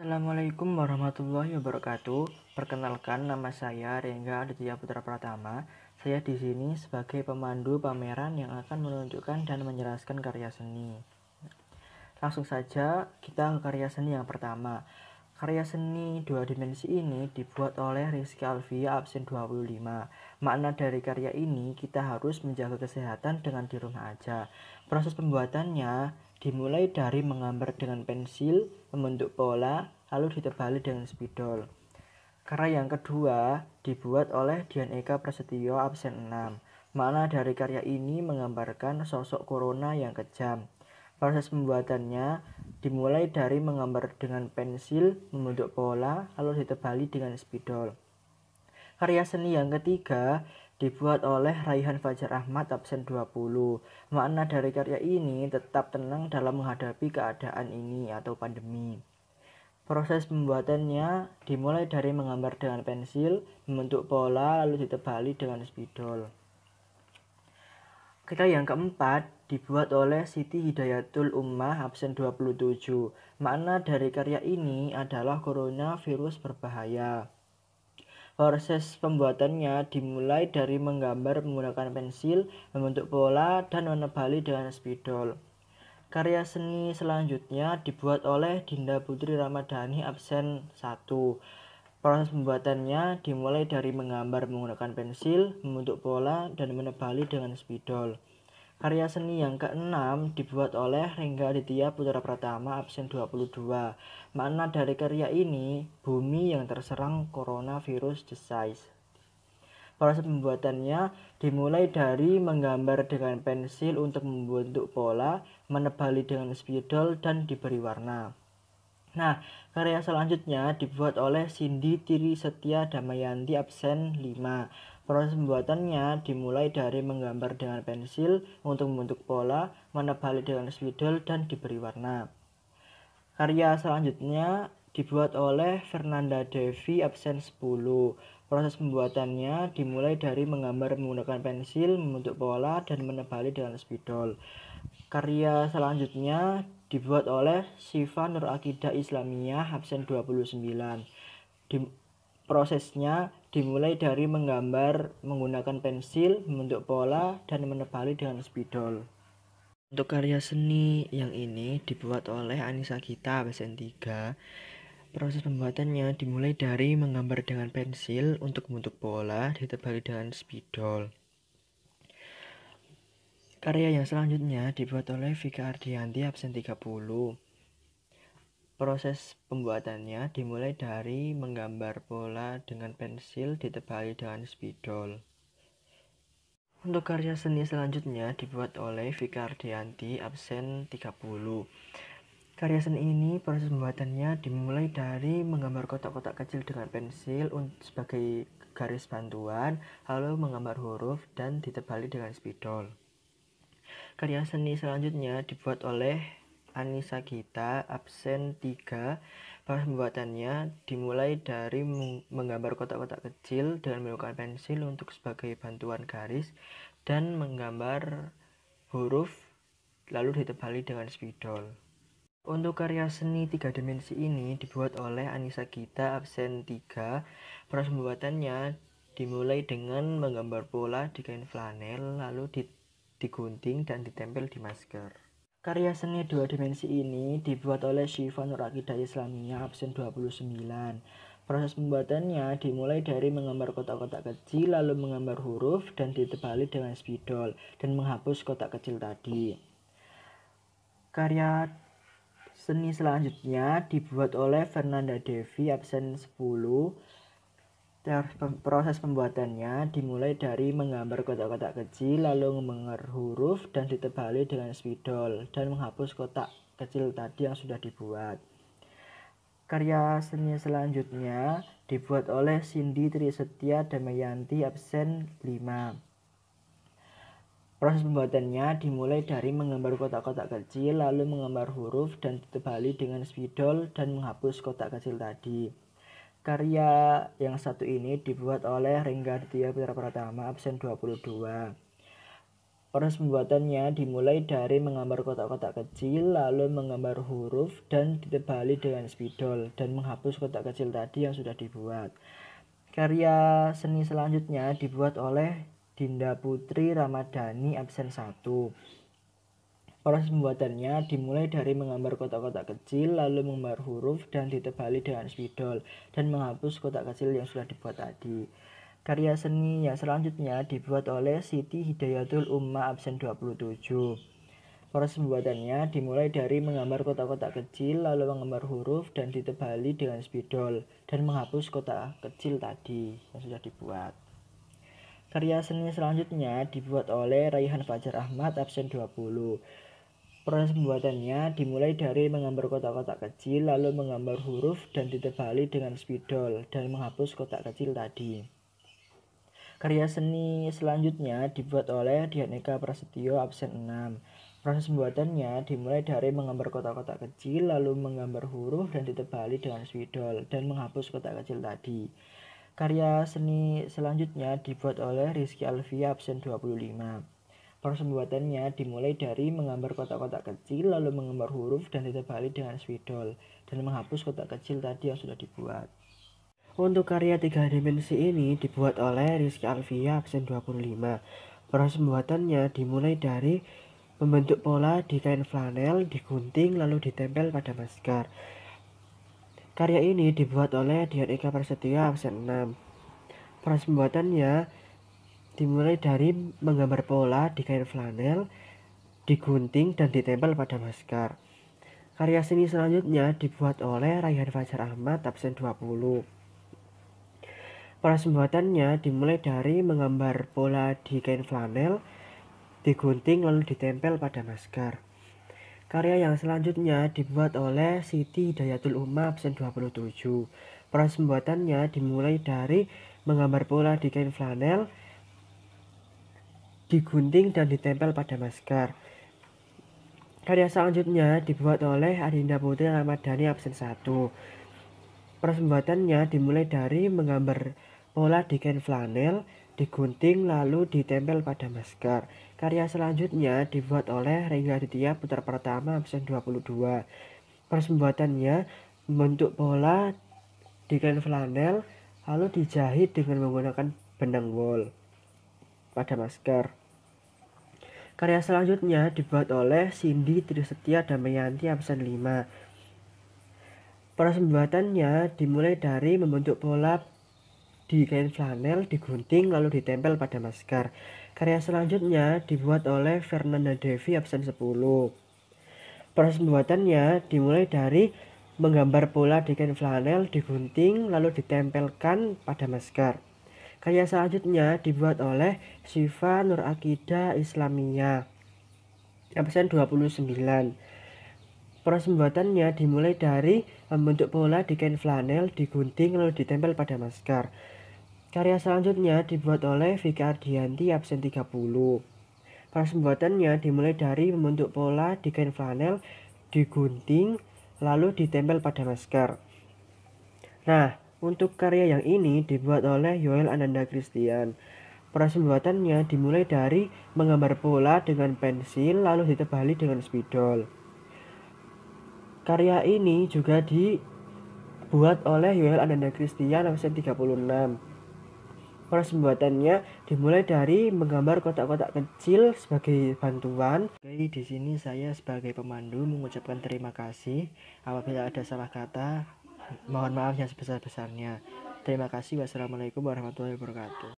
Assalamualaikum warahmatullahi wabarakatuh. Perkenalkan nama saya Rengga Aditya Putra Pratama. Saya di sini sebagai pemandu pameran yang akan menunjukkan dan menjelaskan karya seni. Langsung saja kita ke karya seni yang pertama. Karya seni dua dimensi ini dibuat oleh Rizky Alvi absen 25. Makna dari karya ini kita harus menjaga kesehatan dengan di rumah aja. Proses pembuatannya Dimulai dari menggambar dengan pensil, membentuk pola, lalu ditebali dengan spidol. Karya yang kedua dibuat oleh Dian Eka Prasetyo absen 6. mana dari karya ini menggambarkan sosok corona yang kejam. Proses pembuatannya dimulai dari menggambar dengan pensil, membentuk pola, lalu ditebali dengan spidol. Karya seni yang ketiga dibuat oleh Raihan Fajar Ahmad absen 20. Makna dari karya ini tetap tenang dalam menghadapi keadaan ini atau pandemi. Proses pembuatannya dimulai dari menggambar dengan pensil, membentuk pola lalu ditebali dengan spidol. Kita yang keempat dibuat oleh Siti Hidayatul Ummah absen 27. Makna dari karya ini adalah corona virus berbahaya. Proses pembuatannya dimulai dari menggambar menggunakan pensil, membentuk pola, dan menebali dengan spidol. Karya seni selanjutnya dibuat oleh Dinda Putri Ramadhani absen 1. Proses pembuatannya dimulai dari menggambar menggunakan pensil, membentuk pola, dan menebali dengan spidol. Karya seni yang keenam dibuat oleh Rengga Aditya Putra Pratama absen 22. Makna dari karya ini, bumi yang terserang coronavirus disease. Proses pembuatannya dimulai dari menggambar dengan pensil untuk membentuk pola, menebali dengan spidol, dan diberi warna. Nah, karya selanjutnya dibuat oleh Cindy Tiri Setia Damayanti absen 5. Proses pembuatannya dimulai dari menggambar dengan pensil untuk membentuk pola, menebali dengan spidol, dan diberi warna. Karya selanjutnya dibuat oleh Fernanda Devi absen 10. Proses pembuatannya dimulai dari menggambar menggunakan pensil, membentuk pola, dan menebali dengan spidol. Karya selanjutnya dibuat oleh Siva Nur Akidah Islamiyah absen 29. Di prosesnya dimulai dari menggambar menggunakan pensil, membentuk pola, dan menebali dengan spidol. Untuk karya seni yang ini dibuat oleh Anissa Gita BSN 3. Proses pembuatannya dimulai dari menggambar dengan pensil untuk membentuk pola, ditebali dengan spidol. Karya yang selanjutnya dibuat oleh Vika Ardianti absen 30. Proses pembuatannya dimulai dari menggambar pola dengan pensil ditebali dengan spidol. Untuk karya seni selanjutnya dibuat oleh Vikar Dianti, absen 30. Karya seni ini proses pembuatannya dimulai dari menggambar kotak-kotak kecil dengan pensil sebagai garis bantuan, lalu menggambar huruf dan ditebali dengan spidol. Karya seni selanjutnya dibuat oleh Anissa Gita absen 3 proses pembuatannya dimulai dari menggambar kotak-kotak kecil dengan menggunakan pensil untuk sebagai bantuan garis dan menggambar huruf lalu ditebali dengan spidol. Untuk karya seni tiga dimensi ini dibuat oleh Anissa Gita absen 3. Proses pembuatannya dimulai dengan menggambar pola di kain flanel lalu digunting dan ditempel di masker. Karya seni dua dimensi ini dibuat oleh Syifa Nur Akidah Islamiyah absen 29. Proses pembuatannya dimulai dari menggambar kotak-kotak kecil lalu menggambar huruf dan ditebali dengan spidol dan menghapus kotak kecil tadi. Karya seni selanjutnya dibuat oleh Fernanda Devi absen 10 Nah, proses pembuatannya dimulai dari menggambar kotak-kotak kecil, lalu mengger huruf dan ditebali dengan spidol dan menghapus kotak kecil tadi yang sudah dibuat. Karya seni selanjutnya dibuat oleh Cindy Tri Trisetia Damayanti absen 5. Proses pembuatannya dimulai dari menggambar kotak-kotak kecil, lalu menggambar huruf dan ditebali dengan spidol dan menghapus kotak kecil tadi. Karya yang satu ini dibuat oleh Renggardia Putra Pratama absen 22. Proses pembuatannya dimulai dari menggambar kotak-kotak kecil, lalu menggambar huruf dan ditebali dengan spidol dan menghapus kotak kecil tadi yang sudah dibuat. Karya seni selanjutnya dibuat oleh Dinda Putri Ramadhani absen 1. Proses pembuatannya dimulai dari menggambar kotak-kotak kecil, lalu menggambar huruf dan ditebali dengan spidol, dan menghapus kotak kecil yang sudah dibuat tadi. Karya seni yang selanjutnya dibuat oleh Siti Hidayatul Umma Absen 27. Proses pembuatannya dimulai dari menggambar kotak-kotak kecil, lalu menggambar huruf dan ditebali dengan spidol, dan menghapus kotak kecil tadi yang sudah dibuat. Karya seni selanjutnya dibuat oleh Raihan Fajar Ahmad absen 20. Proses pembuatannya dimulai dari menggambar kotak-kotak kecil, lalu menggambar huruf dan ditebali dengan spidol dan menghapus kotak kecil tadi. Karya seni selanjutnya dibuat oleh Dianeka Prasetyo absen 6. Proses pembuatannya dimulai dari menggambar kotak-kotak kecil, lalu menggambar huruf dan ditebali dengan spidol dan menghapus kotak kecil tadi. Karya seni selanjutnya dibuat oleh Rizky Alfia absen 25. Proses pembuatannya dimulai dari menggambar kotak-kotak kecil, lalu menggambar huruf dan titik dengan spidol, dan menghapus kotak kecil tadi yang sudah dibuat. Untuk karya tiga dimensi ini dibuat oleh Rizky Alvia Aksen 25. Proses pembuatannya dimulai dari membentuk pola di kain flanel, digunting, lalu ditempel pada masker. Karya ini dibuat oleh Dian Eka Prasetya Aksen 6. Proses pembuatannya dimulai dari menggambar pola di kain flanel, digunting dan ditempel pada masker. Karya seni selanjutnya dibuat oleh Raihan Fajar Ahmad absen 20. Proses pembuatannya dimulai dari menggambar pola di kain flanel, digunting lalu ditempel pada masker. Karya yang selanjutnya dibuat oleh Siti Dayatul Umma absen 27. Proses pembuatannya dimulai dari menggambar pola di kain flanel, digunting dan ditempel pada masker. Karya selanjutnya dibuat oleh Adinda Putri Ramadhani absen 1. Persembatannya dimulai dari menggambar pola di kain flanel, digunting lalu ditempel pada masker. Karya selanjutnya dibuat oleh Rengga Aditya putar pertama absen 22. Persembatannya membentuk pola di kain flanel lalu dijahit dengan menggunakan benang wol pada masker. Karya selanjutnya dibuat oleh Cindy Trisetia Mayanti Absen 5. Proses pembuatannya dimulai dari membentuk pola di kain flanel, digunting, lalu ditempel pada masker. Karya selanjutnya dibuat oleh Fernanda Devi absen 10. Proses pembuatannya dimulai dari menggambar pola di kain flanel, digunting, lalu ditempelkan pada masker. Karya selanjutnya dibuat oleh Siva Nur Akida Islamia. Absen 29. Proses pembuatannya dimulai dari membentuk pola di kain flanel, digunting lalu ditempel pada masker. Karya selanjutnya dibuat oleh Vika Ardianti absen 30. Proses pembuatannya dimulai dari membentuk pola di kain flanel, digunting, lalu ditempel pada masker. Nah, untuk karya yang ini dibuat oleh Yoel Ananda Christian. Proses pembuatannya dimulai dari menggambar pola dengan pensil lalu ditebali dengan spidol. Karya ini juga dibuat oleh Yoel Ananda Christian absen 36. Proses pembuatannya dimulai dari menggambar kotak-kotak kecil sebagai bantuan. Oke, di sini saya sebagai pemandu mengucapkan terima kasih apabila ada salah kata Mohon maaf yang sebesar-besarnya. Terima kasih. Wassalamualaikum warahmatullahi wabarakatuh.